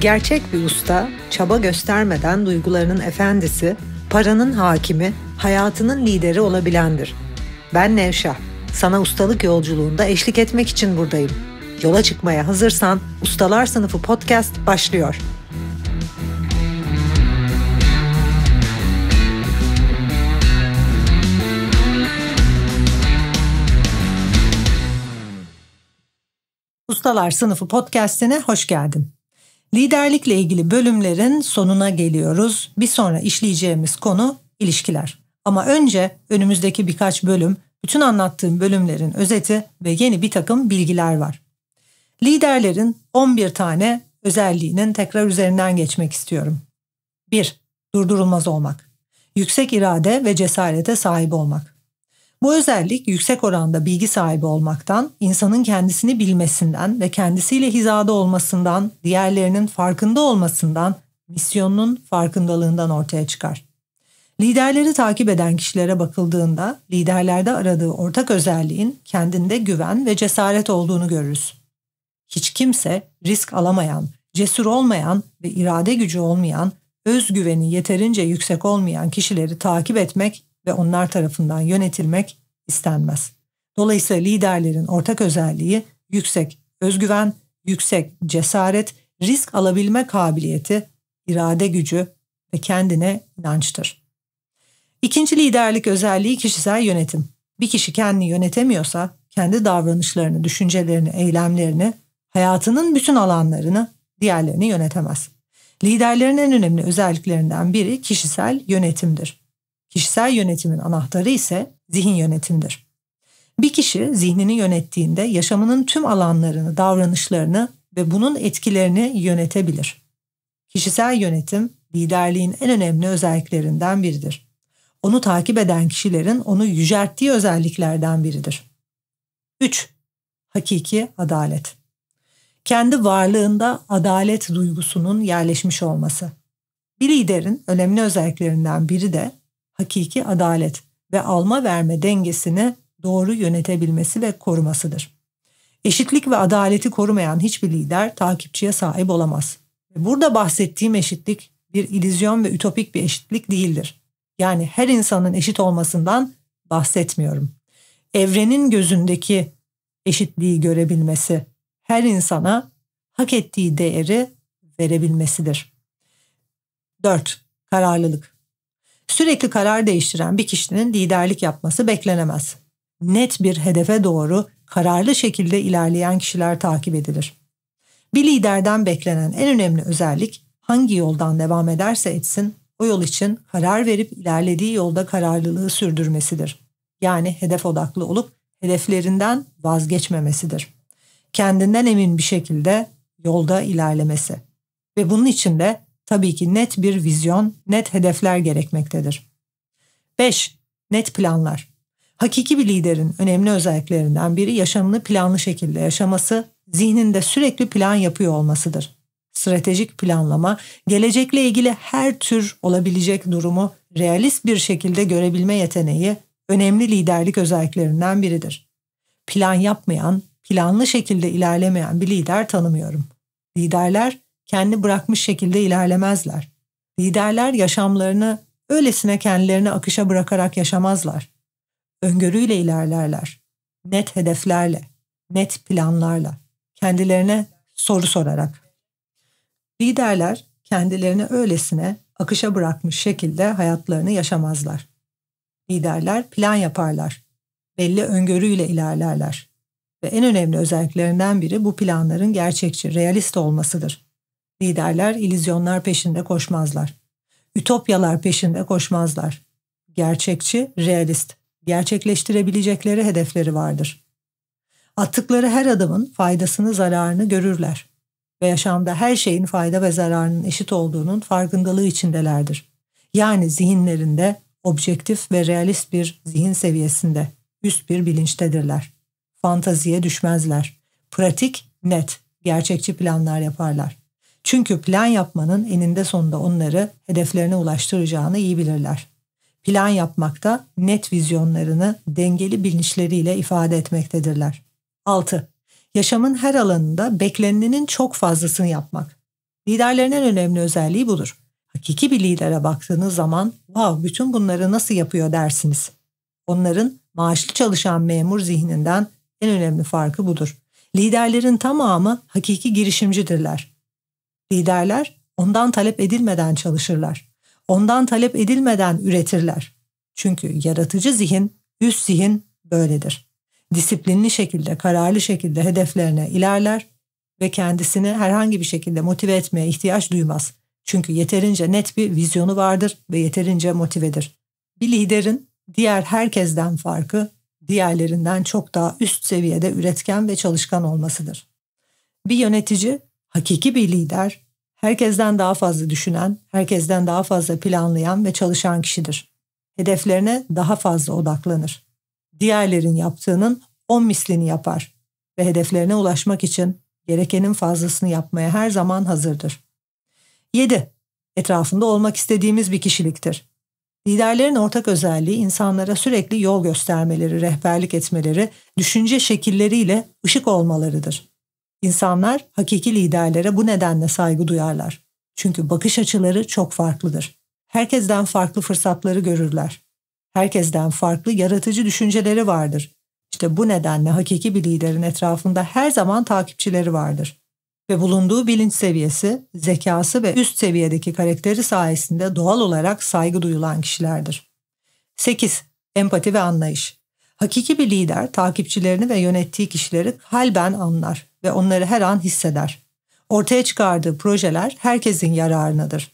Gerçek bir usta, çaba göstermeden duygularının efendisi, paranın hakimi, hayatının lideri olabilendir. Ben Nevşah. Sana ustalık yolculuğunda eşlik etmek için buradayım. Yola çıkmaya hazırsan Ustalar Sınıfı podcast başlıyor. Ustalar Sınıfı podcast'ine hoş geldin. Liderlikle ilgili bölümlerin sonuna geliyoruz. Bir sonra işleyeceğimiz konu ilişkiler. Ama önce önümüzdeki birkaç bölüm, bütün anlattığım bölümlerin özeti ve yeni bir takım bilgiler var. Liderlerin 11 tane özelliğinin tekrar üzerinden geçmek istiyorum. 1. Durdurulmaz olmak. Yüksek irade ve cesarete sahip olmak. Bu özellik yüksek oranda bilgi sahibi olmaktan, insanın kendisini bilmesinden ve kendisiyle hizada olmasından, diğerlerinin farkında olmasından, misyonunun farkındalığından ortaya çıkar. Liderleri takip eden kişilere bakıldığında liderlerde aradığı ortak özelliğin kendinde güven ve cesaret olduğunu görürüz. Hiç kimse risk alamayan, cesur olmayan ve irade gücü olmayan, özgüveni yeterince yüksek olmayan kişileri takip etmek ve onlar tarafından yönetilmek istenmez. Dolayısıyla liderlerin ortak özelliği yüksek özgüven, yüksek cesaret, risk alabilme kabiliyeti, irade gücü ve kendine inançtır. İkinci liderlik özelliği kişisel yönetim. Bir kişi kendini yönetemiyorsa kendi davranışlarını, düşüncelerini, eylemlerini, hayatının bütün alanlarını diğerlerini yönetemez. Liderlerin en önemli özelliklerinden biri kişisel yönetimdir. Kişisel yönetimin anahtarı ise zihin yönetimidir. Bir kişi zihnini yönettiğinde yaşamının tüm alanlarını, davranışlarını ve bunun etkilerini yönetebilir. Kişisel yönetim liderliğin en önemli özelliklerinden biridir. Onu takip eden kişilerin onu yücelttiği özelliklerden biridir. 3. Hakiki adalet. Kendi varlığında adalet duygusunun yerleşmiş olması. Bir liderin önemli özelliklerinden biri de hakiki adalet ve alma verme dengesini doğru yönetebilmesi ve korumasıdır. Eşitlik ve adaleti korumayan hiçbir lider takipçiye sahip olamaz. Burada bahsettiğim eşitlik bir ilizyon ve ütopik bir eşitlik değildir. Yani her insanın eşit olmasından bahsetmiyorum. Evrenin gözündeki eşitliği görebilmesi her insana hak ettiği değeri verebilmesidir. 4. Kararlılık sürekli karar değiştiren bir kişinin liderlik yapması beklenemez. Net bir hedefe doğru kararlı şekilde ilerleyen kişiler takip edilir. Bir liderden beklenen en önemli özellik hangi yoldan devam ederse etsin o yol için karar verip ilerlediği yolda kararlılığı sürdürmesidir. Yani hedef odaklı olup hedeflerinden vazgeçmemesidir. Kendinden emin bir şekilde yolda ilerlemesi ve bunun için de tabii ki net bir vizyon, net hedefler gerekmektedir. 5. Net planlar. Hakiki bir liderin önemli özelliklerinden biri yaşamını planlı şekilde yaşaması, zihninde sürekli plan yapıyor olmasıdır. Stratejik planlama, gelecekle ilgili her tür olabilecek durumu realist bir şekilde görebilme yeteneği önemli liderlik özelliklerinden biridir. Plan yapmayan, planlı şekilde ilerlemeyen bir lider tanımıyorum. Liderler kendi bırakmış şekilde ilerlemezler. Liderler yaşamlarını öylesine kendilerini akışa bırakarak yaşamazlar. Öngörüyle ilerlerler. Net hedeflerle, net planlarla, kendilerine soru sorarak. Liderler kendilerini öylesine akışa bırakmış şekilde hayatlarını yaşamazlar. Liderler plan yaparlar. Belli öngörüyle ilerlerler. Ve en önemli özelliklerinden biri bu planların gerçekçi, realist olmasıdır. Liderler ilizyonlar peşinde koşmazlar. Ütopyalar peşinde koşmazlar. Gerçekçi, realist, gerçekleştirebilecekleri hedefleri vardır. Attıkları her adımın faydasını zararını görürler ve yaşamda her şeyin fayda ve zararının eşit olduğunun farkındalığı içindelerdir. Yani zihinlerinde objektif ve realist bir zihin seviyesinde, üst bir bilinçtedirler. Fantaziye düşmezler. Pratik, net, gerçekçi planlar yaparlar. Çünkü plan yapmanın eninde sonunda onları hedeflerine ulaştıracağını iyi bilirler. Plan yapmakta net vizyonlarını dengeli bilinçleriyle ifade etmektedirler. 6. Yaşamın her alanında beklenenin çok fazlasını yapmak. Liderlerin en önemli özelliği budur. Hakiki bir lidere baktığınız zaman wow bütün bunları nasıl yapıyor dersiniz. Onların maaşlı çalışan memur zihninden en önemli farkı budur. Liderlerin tamamı hakiki girişimcidirler liderler ondan talep edilmeden çalışırlar. Ondan talep edilmeden üretirler. Çünkü yaratıcı zihin, üst zihin böyledir. Disiplinli şekilde, kararlı şekilde hedeflerine ilerler ve kendisini herhangi bir şekilde motive etmeye ihtiyaç duymaz. Çünkü yeterince net bir vizyonu vardır ve yeterince motivedir. Bir liderin diğer herkesten farkı diğerlerinden çok daha üst seviyede üretken ve çalışkan olmasıdır. Bir yönetici Hakiki bir lider, herkesten daha fazla düşünen, herkesten daha fazla planlayan ve çalışan kişidir. Hedeflerine daha fazla odaklanır. Diğerlerin yaptığının on mislini yapar ve hedeflerine ulaşmak için gerekenin fazlasını yapmaya her zaman hazırdır. 7. Etrafında olmak istediğimiz bir kişiliktir. Liderlerin ortak özelliği insanlara sürekli yol göstermeleri, rehberlik etmeleri, düşünce şekilleriyle ışık olmalarıdır. İnsanlar hakiki liderlere bu nedenle saygı duyarlar. Çünkü bakış açıları çok farklıdır. Herkesten farklı fırsatları görürler. Herkesten farklı yaratıcı düşünceleri vardır. İşte bu nedenle hakiki bir liderin etrafında her zaman takipçileri vardır. Ve bulunduğu bilinç seviyesi, zekası ve üst seviyedeki karakteri sayesinde doğal olarak saygı duyulan kişilerdir. 8. Empati ve anlayış. Hakiki bir lider takipçilerini ve yönettiği kişileri kalben anlar ve onları her an hisseder. Ortaya çıkardığı projeler herkesin yararınadır.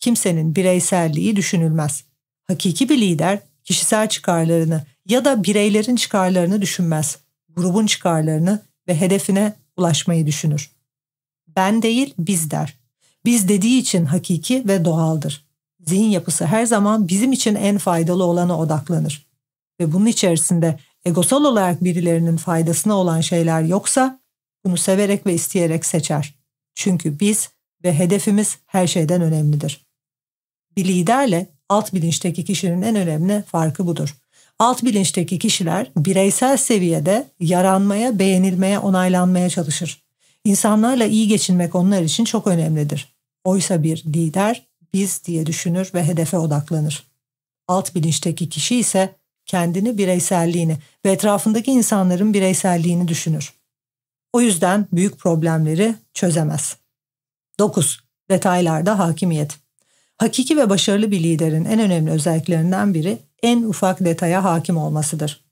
Kimsenin bireyselliği düşünülmez. Hakiki bir lider kişisel çıkarlarını ya da bireylerin çıkarlarını düşünmez. Grubun çıkarlarını ve hedefine ulaşmayı düşünür. Ben değil biz der. Biz dediği için hakiki ve doğaldır. Zihin yapısı her zaman bizim için en faydalı olana odaklanır. Ve bunun içerisinde egosal olarak birilerinin faydasına olan şeyler yoksa bunu severek ve isteyerek seçer. Çünkü biz ve hedefimiz her şeyden önemlidir. Bir liderle alt bilinçteki kişinin en önemli farkı budur. Alt bilinçteki kişiler bireysel seviyede yaranmaya, beğenilmeye, onaylanmaya çalışır. İnsanlarla iyi geçinmek onlar için çok önemlidir. Oysa bir lider biz diye düşünür ve hedefe odaklanır. Alt bilinçteki kişi ise kendini bireyselliğini ve etrafındaki insanların bireyselliğini düşünür. O yüzden büyük problemleri çözemez. 9. Detaylarda hakimiyet. Hakiki ve başarılı bir liderin en önemli özelliklerinden biri en ufak detaya hakim olmasıdır.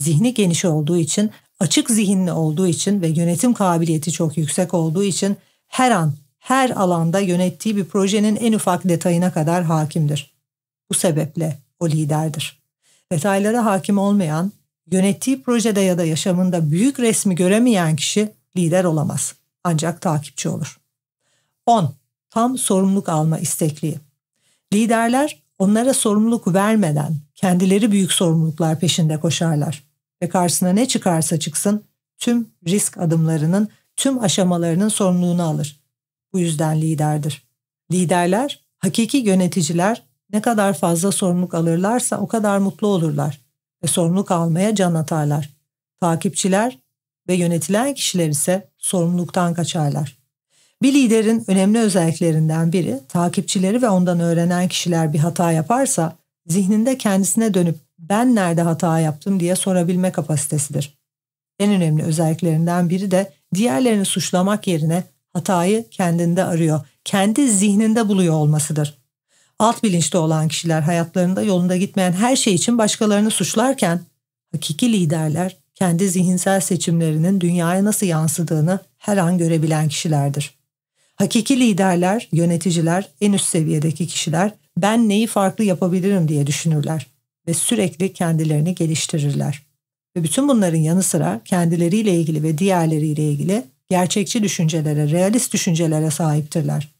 Zihni geniş olduğu için, açık zihinli olduğu için ve yönetim kabiliyeti çok yüksek olduğu için her an, her alanda yönettiği bir projenin en ufak detayına kadar hakimdir. Bu sebeple o liderdir. Detaylara hakim olmayan Yönettiği projede ya da yaşamında büyük resmi göremeyen kişi lider olamaz. Ancak takipçi olur. 10. Tam sorumluluk alma istekliği. Liderler onlara sorumluluk vermeden kendileri büyük sorumluluklar peşinde koşarlar ve karşısına ne çıkarsa çıksın tüm risk adımlarının, tüm aşamalarının sorumluluğunu alır. Bu yüzden liderdir. Liderler, hakiki yöneticiler ne kadar fazla sorumluluk alırlarsa o kadar mutlu olurlar ve sorumluluk almaya can atarlar. Takipçiler ve yönetilen kişiler ise sorumluluktan kaçarlar. Bir liderin önemli özelliklerinden biri takipçileri ve ondan öğrenen kişiler bir hata yaparsa zihninde kendisine dönüp ben nerede hata yaptım diye sorabilme kapasitesidir. En önemli özelliklerinden biri de diğerlerini suçlamak yerine hatayı kendinde arıyor, kendi zihninde buluyor olmasıdır alt bilinçte olan kişiler hayatlarında yolunda gitmeyen her şey için başkalarını suçlarken hakiki liderler kendi zihinsel seçimlerinin dünyaya nasıl yansıdığını her an görebilen kişilerdir. Hakiki liderler, yöneticiler, en üst seviyedeki kişiler ben neyi farklı yapabilirim diye düşünürler ve sürekli kendilerini geliştirirler. Ve bütün bunların yanı sıra kendileriyle ilgili ve diğerleriyle ilgili gerçekçi düşüncelere, realist düşüncelere sahiptirler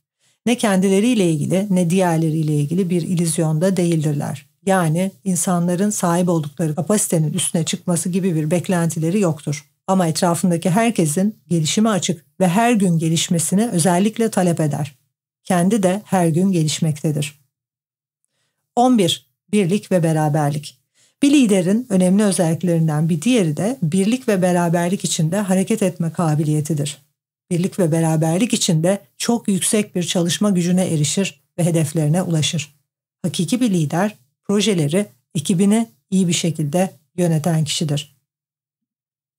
ne kendileriyle ilgili ne diğerleriyle ilgili bir ilizyonda değildirler. Yani insanların sahip oldukları kapasitenin üstüne çıkması gibi bir beklentileri yoktur. Ama etrafındaki herkesin gelişime açık ve her gün gelişmesini özellikle talep eder. Kendi de her gün gelişmektedir. 11. Birlik ve beraberlik. Bir liderin önemli özelliklerinden bir diğeri de birlik ve beraberlik içinde hareket etme kabiliyetidir birlik ve beraberlik içinde çok yüksek bir çalışma gücüne erişir ve hedeflerine ulaşır. Hakiki bir lider projeleri, ekibini iyi bir şekilde yöneten kişidir.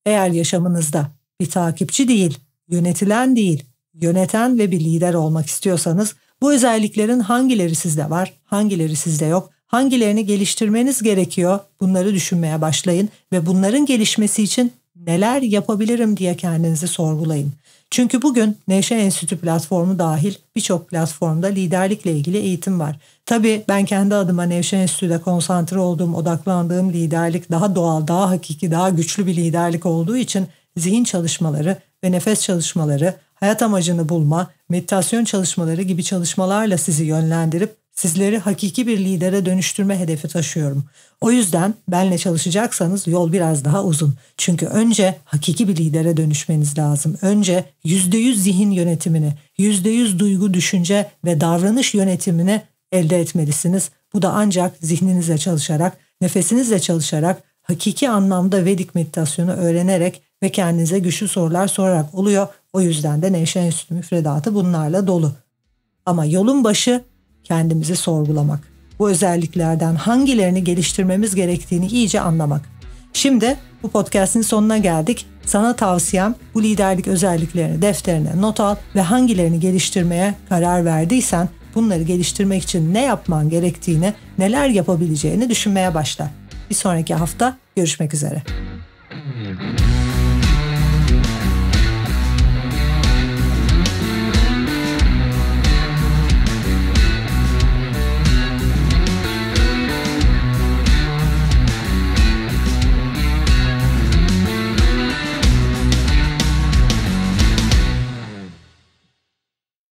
Eğer yaşamınızda bir takipçi değil, yönetilen değil, yöneten ve bir lider olmak istiyorsanız bu özelliklerin hangileri sizde var, hangileri sizde yok, hangilerini geliştirmeniz gerekiyor bunları düşünmeye başlayın ve bunların gelişmesi için neler yapabilirim diye kendinizi sorgulayın. Çünkü bugün Neşe Enstitü platformu dahil birçok platformda liderlikle ilgili eğitim var. Tabii ben kendi adıma Nevşehir Enstitü'de konsantre olduğum, odaklandığım liderlik daha doğal, daha hakiki, daha güçlü bir liderlik olduğu için zihin çalışmaları ve nefes çalışmaları, hayat amacını bulma, meditasyon çalışmaları gibi çalışmalarla sizi yönlendirip Sizleri hakiki bir lidere dönüştürme hedefi taşıyorum. O yüzden benle çalışacaksanız yol biraz daha uzun. Çünkü önce hakiki bir lidere dönüşmeniz lazım. Önce %100 zihin yönetimini, %100 duygu, düşünce ve davranış yönetimini elde etmelisiniz. Bu da ancak zihninizle çalışarak, nefesinizle çalışarak, hakiki anlamda Vedik meditasyonu öğrenerek ve kendinize güçlü sorular sorarak oluyor. O yüzden de Nevşen üstü müfredatı bunlarla dolu. Ama yolun başı kendimizi sorgulamak. Bu özelliklerden hangilerini geliştirmemiz gerektiğini iyice anlamak. Şimdi bu podcast'in sonuna geldik. Sana tavsiyem bu liderlik özelliklerini defterine not al ve hangilerini geliştirmeye karar verdiysen bunları geliştirmek için ne yapman gerektiğini, neler yapabileceğini düşünmeye başla. Bir sonraki hafta görüşmek üzere.